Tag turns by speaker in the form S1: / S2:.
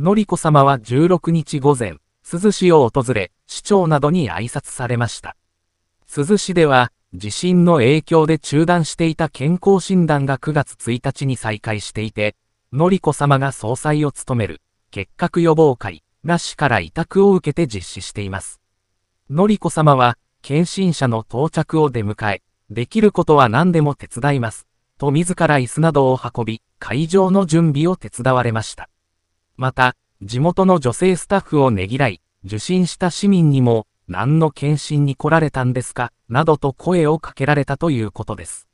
S1: のりこさまは16日午前、鈴市を訪れ、市長などに挨拶されました。鈴市では、地震の影響で中断していた健康診断が9月1日に再開していて、のりこさまが総裁を務める、結核予防会が市から委託を受けて実施しています。のりこさまは、検診者の到着を出迎え、できることは何でも手伝います、と自ら椅子などを運び、会場の準備を手伝われました。また、地元の女性スタッフをねぎらい、受診した市民にも、何の検診に来られたんですか、などと声をかけられたということです。